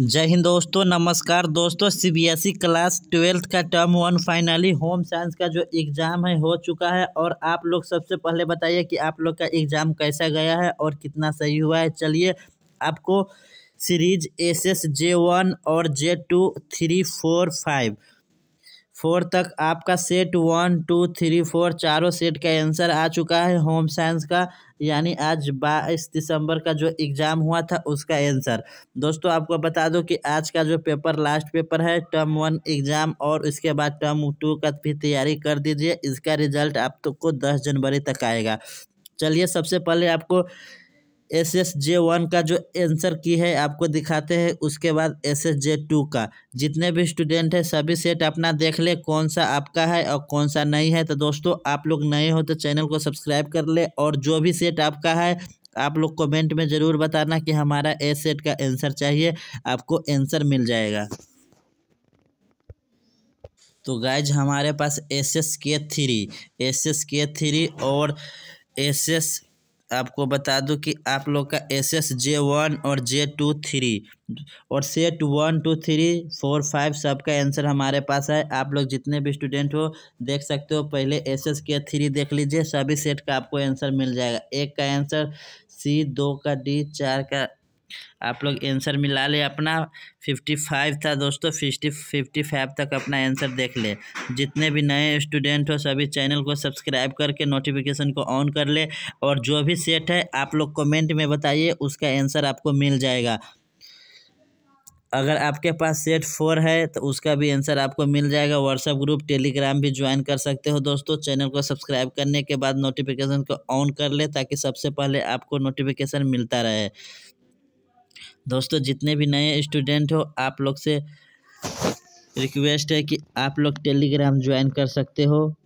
जय हिंद दोस्तों नमस्कार दोस्तों सीबीएसई क्लास ट्वेल्थ का term one finally home science का जो एग्ज़ाम है हो चुका है और आप लोग सबसे पहले बताइए कि आप लोग का एग्ज़ाम कैसा गया है और कितना सही हुआ है चलिए आपको series S S J one और J two three four five four तक आपका set one two three four चारों सेट का आंसर आ चुका है होम साइंस का यानी आज बाईस दिसंबर का जो एग्ज़ाम हुआ था उसका आंसर दोस्तों आपको बता दो कि आज का जो पेपर लास्ट पेपर है टर्म वन एग्ज़ाम और इसके बाद टर्म टू का भी तैयारी कर दीजिए इसका रिजल्ट आप तो को दस जनवरी तक आएगा चलिए सबसे पहले आपको एस एस जे वन का जो आंसर की है आपको दिखाते हैं उसके बाद एस एस जे टू का जितने भी स्टूडेंट हैं सभी सेट अपना देख ले कौन सा आपका है और कौन सा नहीं है तो दोस्तों आप लोग नए हो तो चैनल को सब्सक्राइब कर ले और जो भी सेट आपका है आप लोग कमेंट में ज़रूर बताना कि हमारा ए सेट का आंसर चाहिए आपको आंसर मिल जाएगा तो गाइज हमारे पास S S K three S S K three और एस एस आपको बता दूं कि आप लोग का एस एस जे वन और जे टू थ्री और set one two three four five सबका आंसर हमारे पास है आप लोग जितने भी स्टूडेंट हो देख सकते हो पहले एस एस के थ्री देख लीजिए सभी सेट का आपको आंसर मिल जाएगा एक का आंसर सी दो का डी चार का आप लोग आंसर मिला ले अपना फिफ्टी फाइव था दोस्तों फिफ्टी फिफ्टी फाइव तक अपना आंसर देख ले जितने भी नए स्टूडेंट हो सभी चैनल को सब्सक्राइब करके नोटिफिकेशन को ऑन कर ले और जो भी सेट है आप लोग कमेंट में बताइए उसका आंसर आपको मिल जाएगा अगर आपके पास सेट फोर है तो उसका भी आंसर आपको मिल जाएगा व्हाट्सएप ग्रुप टेलीग्राम भी ज्वाइन कर सकते हो दोस्तों चैनल को सब्सक्राइब करने के बाद नोटिफिकेशन को ऑन कर ले ताकि सबसे पहले आपको नोटिफिकेशन मिलता रहे दोस्तों जितने भी नए स्टूडेंट हो आप लोग से रिक्वेस्ट है कि आप लोग टेलीग्राम ज्वाइन कर सकते हो